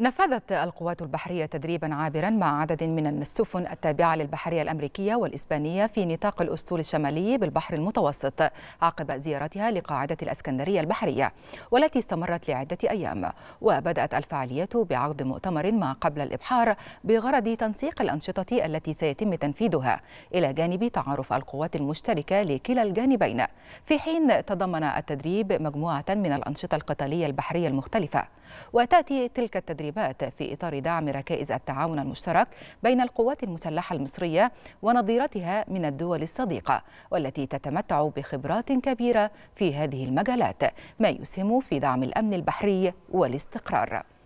نفذت القوات البحرية تدريبا عابرا مع عدد من السفن التابعة للبحرية الأمريكية والإسبانية في نطاق الأسطول الشمالي بالبحر المتوسط عقب زيارتها لقاعدة الأسكندرية البحرية والتي استمرت لعدة أيام وبدأت الفعالية بعقد مؤتمر ما قبل الإبحار بغرض تنسيق الأنشطة التي سيتم تنفيذها إلى جانب تعارف القوات المشتركة لكلا الجانبين في حين تضمن التدريب مجموعة من الأنشطة القتالية البحرية المختلفة وتأتي تلك التدريب التدريبات في إطار دعم ركائز التعاون المشترك بين القوات المسلحة المصرية ونظيرتها من الدول الصديقة والتي تتمتع بخبرات كبيرة في هذه المجالات ما يسهم في دعم الأمن البحري والاستقرار